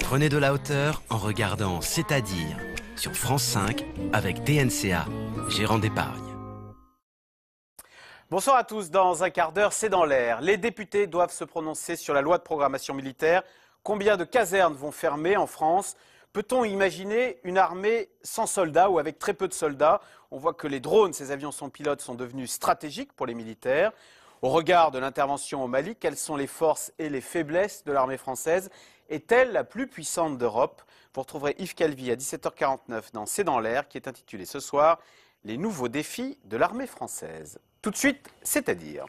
Prenez de la hauteur en regardant C'est-à-dire sur France 5 avec DNCA, gérant d'épargne. Bonsoir à tous. Dans un quart d'heure, c'est dans l'air. Les députés doivent se prononcer sur la loi de programmation militaire. Combien de casernes vont fermer en France Peut-on imaginer une armée sans soldats ou avec très peu de soldats On voit que les drones, ces avions sans pilote, sont devenus stratégiques pour les militaires. Au regard de l'intervention au Mali, quelles sont les forces et les faiblesses de l'armée française est-elle la plus puissante d'Europe Vous retrouverez Yves Calvi à 17h49 dans C'est dans l'air qui est intitulé ce soir Les nouveaux défis de l'armée française. Tout de suite, c'est-à-dire.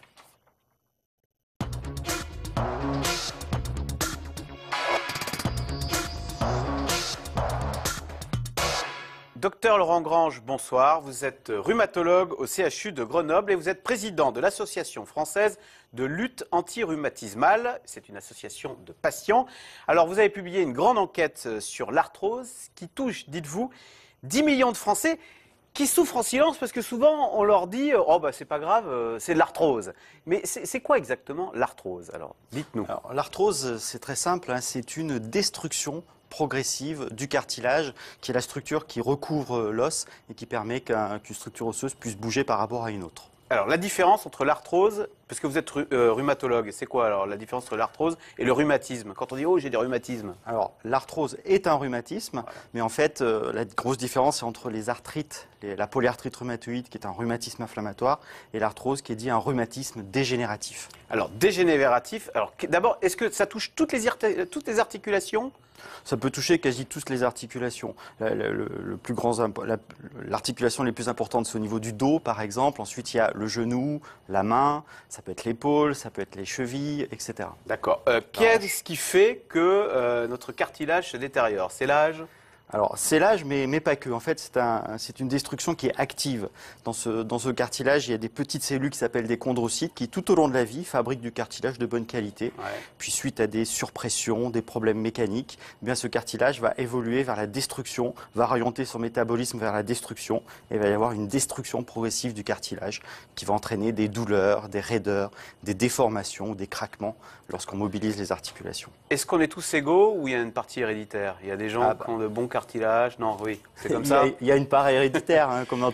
Docteur Laurent Grange, bonsoir. Vous êtes rhumatologue au CHU de Grenoble et vous êtes président de l'Association française de lutte anti-rhumatismale. C'est une association de patients. Alors, vous avez publié une grande enquête euh, sur l'arthrose qui touche, dites-vous, 10 millions de Français qui souffrent en silence parce que souvent on leur dit euh, Oh, bah c'est pas grave, euh, c'est de l'arthrose. Mais c'est quoi exactement l'arthrose Alors, dites-nous. L'arthrose, c'est très simple, hein. c'est une destruction progressive du cartilage, qui est la structure qui recouvre l'os et qui permet qu'une structure osseuse puisse bouger par rapport à une autre. Alors, la différence entre l'arthrose, parce que vous êtes euh, rhumatologue, c'est quoi alors la différence entre l'arthrose et le rhumatisme Quand on dit oh j'ai des rhumatismes. Alors, l'arthrose est un rhumatisme, mais en fait, euh, la grosse différence est entre les arthrites, la polyarthrite rhumatoïde qui est un rhumatisme inflammatoire, et l'arthrose qui est dit un rhumatisme dégénératif. Alors, dégénératif, alors d'abord, est-ce que ça touche toutes les, toutes les articulations ça peut toucher quasi toutes les articulations. L'articulation le, les plus importantes, c'est au niveau du dos, par exemple. Ensuite, il y a le genou, la main, ça peut être l'épaule, ça peut être les chevilles, etc. D'accord. Euh, qu'est-ce qui fait que euh, notre cartilage se détériore C'est l'âge alors c'est l'âge, mais, mais, pas que. En fait, c'est un, une destruction qui est active. Dans ce, dans ce, cartilage, il y a des petites cellules qui s'appellent des chondrocytes qui, tout au long de la vie, fabriquent du cartilage de bonne qualité. Puis suite à des surpressions, des problèmes mécaniques, eh bien ce cartilage va évoluer vers la destruction, va orienter son métabolisme vers la destruction, et il va y avoir une destruction progressive du cartilage qui va entraîner des douleurs, des raideurs, des déformations, des craquements lorsqu'on mobilise les articulations. Est-ce qu'on est tous égaux ou il y a une partie héréditaire Il y a des gens ah qui bah. ont de bons cartilage Non, oui, c'est comme ça. Il y a une part héréditaire, hein, comme dans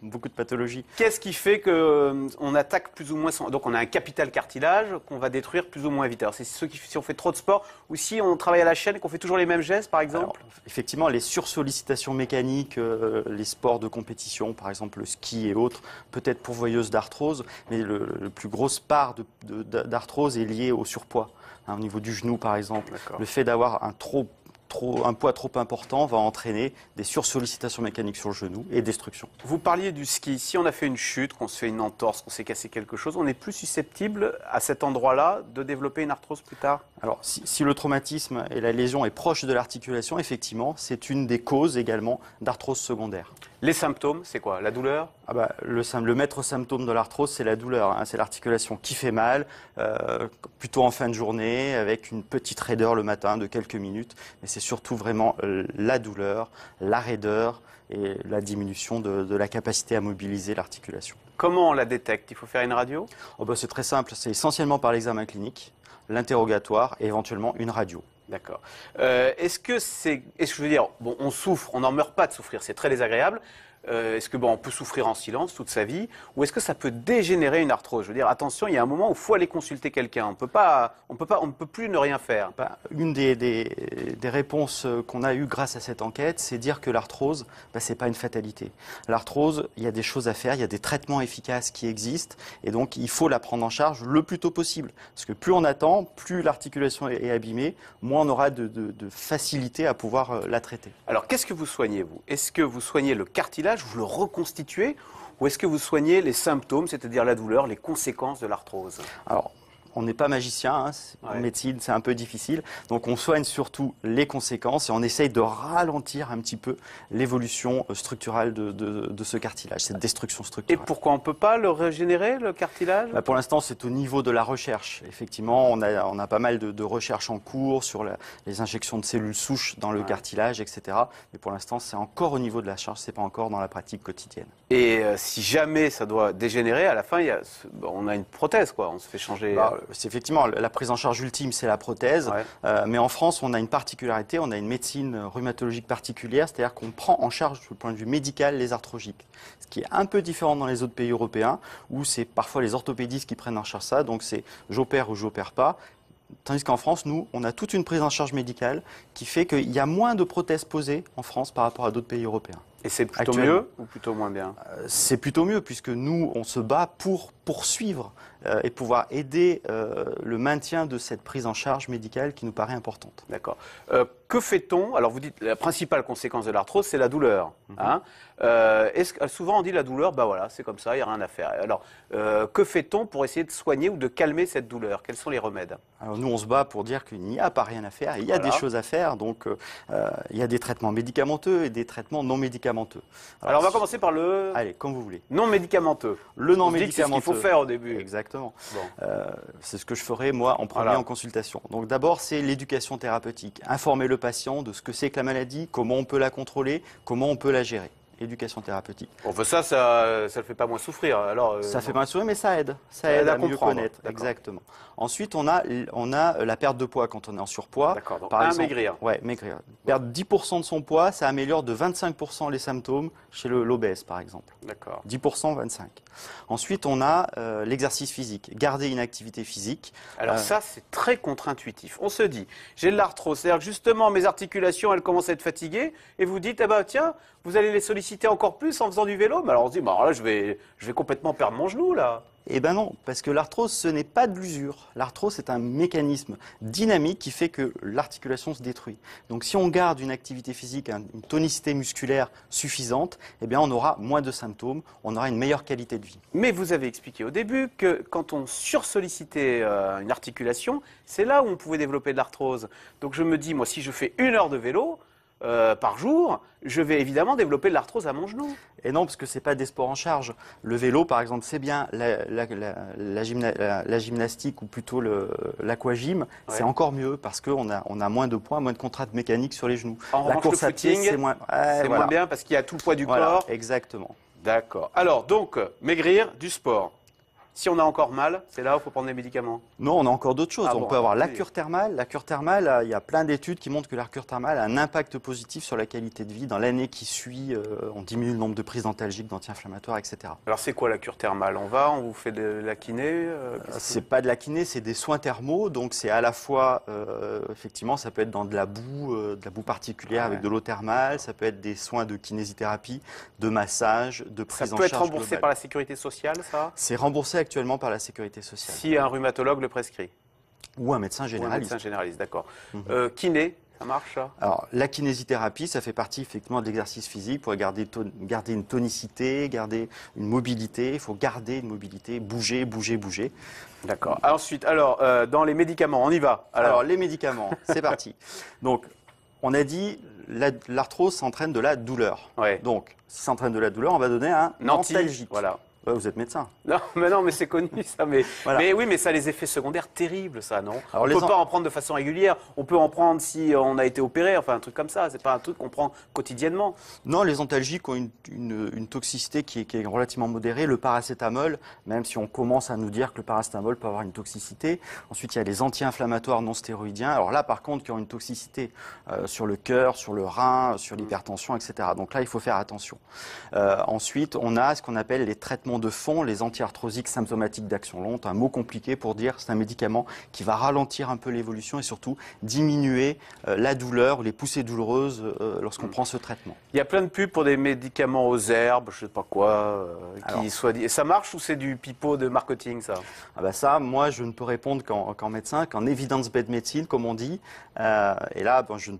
beaucoup de pathologies. Qu'est-ce qui fait qu'on euh, attaque plus ou moins Donc on a un capital cartilage qu'on va détruire plus ou moins vite. Alors c'est ce qui... si on fait trop de sport ou si on travaille à la chaîne, qu'on fait toujours les mêmes gestes, par exemple Effectivement, les sursollicitations mécaniques, euh, les sports de compétition, par exemple le ski et autres, peut-être pourvoyeuses d'arthrose, mais le, plus grosse part d'arthrose est liée au surpoids. Hein, au niveau du genou par exemple. Le fait d'avoir un trop un poids trop important va entraîner des sursollicitations mécaniques sur le genou et destruction. Vous parliez du ski. Si on a fait une chute, qu'on se fait une entorse, qu'on s'est cassé quelque chose, on est plus susceptible à cet endroit-là de développer une arthrose plus tard Alors, si le traumatisme et la lésion est proche de l'articulation, effectivement, c'est une des causes également d'arthrose secondaire. Les symptômes, c'est quoi La douleur ah bah, le, maître symptôme de l'arthrose, c'est la douleur. Hein. c'est l'articulation qui fait mal, euh, plutôt en fin de journée, avec une petite raideur le matin de quelques minutes. Mais c'est surtout vraiment euh, la douleur, la raideur et la diminution de, la capacité à mobiliser l'articulation. Comment on la détecte Il faut faire une radio oh bah, C'est très simple. C'est essentiellement par l'examen clinique, l'interrogatoire et éventuellement une radio. D'accord. Euh, est-ce que c'est. Est-ce que je veux dire, bon, on souffre, on n'en meurt pas de souffrir, c'est très désagréable. Euh, est-ce que bon, on peut souffrir en silence toute sa vie Ou est-ce que ça peut dégénérer une arthrose Je veux dire, attention, il y a un moment où il faut aller consulter quelqu'un. On ne peut pas, on peut pas, on ne peut plus ne rien faire. Bah, une des, des, des réponses euh, qu'on a eues grâce à cette enquête, c'est dire que l'arthrose, bah, c'est pas une fatalité. L'arthrose, il y a des choses à faire, il y a des traitements efficaces qui existent, et donc il faut la prendre en charge le plus tôt possible. Parce que plus on attend, plus l'articulation est, abîmée, moins on aura de, de, de facilité à pouvoir euh, la traiter. Alors, qu'est-ce que vous soignez vous Est-ce que vous soignez le cartilage vous le reconstituez ou est-ce que vous soignez les symptômes, c'est-à-dire la douleur, les conséquences de l'arthrose Alors, on n'est pas magicien, hein, en médecine c'est un peu difficile, donc on soigne surtout les conséquences et on essaye de ralentir un petit peu l'évolution euh, structurelle de, ce cartilage, cette destruction structurelle. Et pourquoi on ne peut pas le régénérer, le cartilage bah, Pour l'instant c'est au niveau de la recherche. Effectivement, on a, on a pas mal de, recherches en cours sur les injections de cellules souches dans le cartilage, etc. Mais pour l'instant c'est encore au niveau de la charge, c'est pas encore dans la pratique quotidienne. Et euh, si jamais ça doit dégénérer, à la fin, il on a une prothèse, quoi. On se fait changer. Bah, euh, c'est effectivement la prise en charge ultime, c'est la prothèse. Euh, mais en France, on a une particularité, on a une médecine rhumatologique particulière, c'est-à-dire qu'on prend en charge, du point de vue médical, les arthrogiques. Ce qui est un peu différent dans les autres pays européens, où c'est parfois les orthopédistes qui prennent en charge ça. Donc c'est j'opère ou j'opère pas. Tandis qu'en France, nous, on a toute une prise en charge médicale qui fait qu'il y a moins de prothèses posées en France par rapport à d'autres pays européens. Et c'est plutôt mieux ou plutôt moins bien euh, C'est plutôt mieux puisque nous, on se bat pour poursuivre euh, et pouvoir aider euh, le maintien de cette prise en charge médicale qui nous paraît importante. D'accord. que fait-on Alors vous dites la principale conséquence de l'arthrose, c'est la douleur. Mhm. Hein euh, euh, souvent on dit la douleur, bah voilà, c'est comme ça, il n'y a rien à faire. Alors, euh, que fait-on pour essayer de soigner ou de calmer cette douleur Quels sont les remèdes Alors nous, on se bat pour dire qu'il n'y a pas rien à faire. Il y a des choses à faire, donc il y a des traitements médicamenteux et des traitements non médicamenteux. Alors, on va commencer par le. Allez, comme vous voulez. Non médicamenteux. Le non médicamenteux. C'est ce qu'il faut faire au début. Exactement. c'est ce que je ferai moi en premier en consultation. Donc d'abord, c'est l'éducation thérapeutique. Informer le patient de ce que c'est que la maladie, comment on peut la contrôler, comment on peut la gérer éducation thérapeutique. On veut ça, ça ne fait pas moins souffrir. Alors, euh, ça fait moins souffrir, mais ça aide. Ça, aide, à, mieux connaître. Exactement. Ensuite, on a, on a euh, la perte de poids quand on est en surpoids. D'accord, Par exemple, maigrir. Oui, maigrir. Perdre 10% de son poids, ça améliore de 25% les symptômes chez l'obèse, par exemple. D'accord. 10%, 25%. Ensuite, on a euh, l'exercice physique. Garder une activité physique. Alors ça, c'est très contre-intuitif. On se dit, j'ai de l'arthrose, c'est-à-dire justement mes articulations, elles commencent à être fatiguées, et vous dites, ah bah tiens, vous allez les solliciter solliciter encore plus en faisant du vélo. Mais alors on se dit, bah, là, je vais, je vais complètement perdre mon genou, là. Eh ben non, parce que l'arthrose, ce n'est pas de l'usure. L'arthrose, c'est un mécanisme dynamique qui fait que l'articulation se détruit. Donc si on garde une activité physique, une tonicité musculaire suffisante, eh bien on aura moins de symptômes, on aura une meilleure qualité de vie. Mais vous avez expliqué au début que quand on sursollicitait euh, une articulation, c'est là où on pouvait développer de l'arthrose. Donc je me dis, moi, si je fais une heure de vélo, euh, par jour, je vais évidemment développer de l'arthrose à mon genou. Et non, parce que ce n'est pas des sports en charge. Le vélo, par exemple, c'est bien. La, gymnastique ou plutôt l'aquagym, c'est encore mieux parce qu'on a, moins de poids, moins de contraintes mécaniques sur les genoux. la course à c'est moins, bien parce qu'il y a tout le poids du corps. Exactement. D'accord. Alors, donc, euh, maigrir du sport. Si on a encore mal, c'est là où il faut prendre des médicaments. Non, on a encore d'autres choses. Ah on peut avoir la cure thermale. La cure thermale, euh, il y a plein d'études qui montrent que la cure thermale a un impact positif sur la qualité de vie. Dans l'année qui suit, euh, on diminue le nombre de prises d'antalgiques, d'anti-inflammatoires, etc. Alors c'est quoi la cure thermale On va, on vous fait de la kiné euh, Ce C'est pas de la kiné, c'est des soins thermaux. Donc c'est à la fois, effectivement, ça peut être dans de la boue, de la boue particulière ah avec de l'eau thermale. Ça peut être des soins de kinésithérapie, de massage, de prise ça en charge. Ça peut être remboursé par la sécurité sociale, ça C'est remboursé actuellement par la sécurité sociale. Si un rhumatologue le prescrit Ou un médecin généraliste. un médecin généraliste, d'accord. Mhm. Euh, kiné, ça marche Alors, la kinésithérapie, ça fait partie effectivement de l'exercice physique pour garder, garder, une tonicité, garder une mobilité. Il faut garder une mobilité, bouger, bouger, bouger. D'accord. Ensuite, alors, euh, dans les médicaments, on y va. Alors, les médicaments, c'est parti. Donc, on a dit l'arthrose s'entraîne de la douleur. Ouais. Donc, s'entraîne de la douleur, on va donner un antalgique. Voilà vous êtes médecin. Non, mais non, mais c'est connu ça. Mais, oui, mais ça a les effets secondaires terribles, ça, non On ne peut pas en prendre de façon régulière. On peut en prendre si on a été opéré, enfin un truc comme ça. Ce n'est pas un truc qu'on prend quotidiennement. Non, les antalgiques ont une, toxicité qui est, relativement modérée. Le paracétamol, même si on commence à nous dire que le paracétamol peut avoir une toxicité. Ensuite, il y a les anti-inflammatoires non stéroïdiens. Alors là, par contre, qui ont une toxicité euh, sur le cœur, sur le rein, sur mm. l'hypertension, etc. Donc là, il faut faire attention. Euh, ensuite, on a ce qu'on appelle les traitements de fond, les antiarthrosiques symptomatiques d'action lente, un mot compliqué pour dire c'est un médicament qui va ralentir un peu l'évolution et surtout diminuer euh, la douleur, les poussées douloureuses euh, lorsqu'on prend ce traitement. Il y a plein de pubs pour des médicaments aux herbes, je ne sais pas quoi, euh, qui soient... dit. Ça marche ou c'est du pipeau de marketing ça ah ben Ça, moi je ne peux répondre qu'en médecin, qu'en evidence-based Medicine, comme on dit. et là, je ne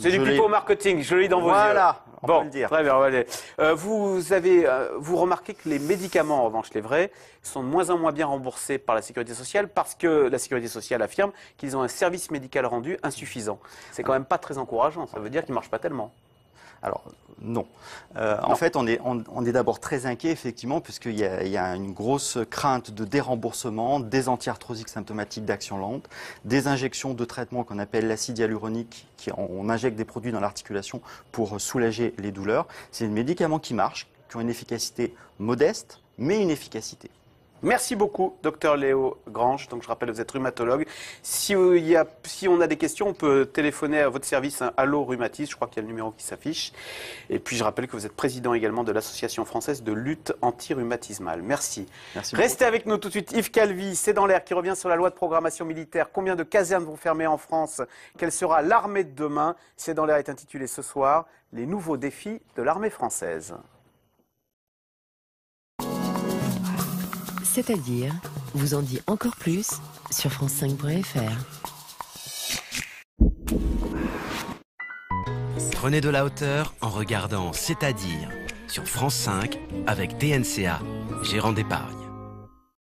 c'est du pipeau marketing, je lis dans vos yeux. Voilà, bon, le dire. Très bien, euh, vous avez, euh, remarquez que les médicaments, en revanche, les vrais, sont de moins en moins bien remboursés par la sécurité sociale parce que la sécurité sociale affirme qu'ils ont un service médical rendu insuffisant. C'est quand même pas très encourageant. Ça veut dire qu'ils marchent pas tellement. Alors non. Euh, en fait, on est, d'abord très inquiet, effectivement, puisqu'il y, a une grosse crainte de déremboursement des antiarthrosiques symptomatiques d'action lente, des injections de traitements qu'on appelle l'acide hyaluronique, qui, on, on injecte des produits dans l'articulation pour soulager les douleurs. C'est des médicaments qui marchent, qui ont une efficacité modeste, mais une efficacité. Merci beaucoup, docteur Léo Grange. Donc, je rappelle, vous êtes rhumatologue. Si, euh, on a des questions, on peut téléphoner à votre service hein, Allo Rhumatisme. Je crois qu'il y a le numéro qui s'affiche. Et puis, je rappelle que vous êtes président également de l'Association française de lutte anti-rhumatismale. Merci. Restez avec nous tout de suite. Yves Calvi, c'est dans l'air, qui revient sur la loi de programmation militaire. Combien de casernes vont fermer en France Quelle sera l'armée de demain C'est dans l'air est intitulé ce soir Les nouveaux défis de l'armée française. c'est-à-dire vous en dit encore plus sur france5.fr. Prenez de la hauteur en regardant C'est-à-dire sur France 5 avec DNCA, gérant d'épargne.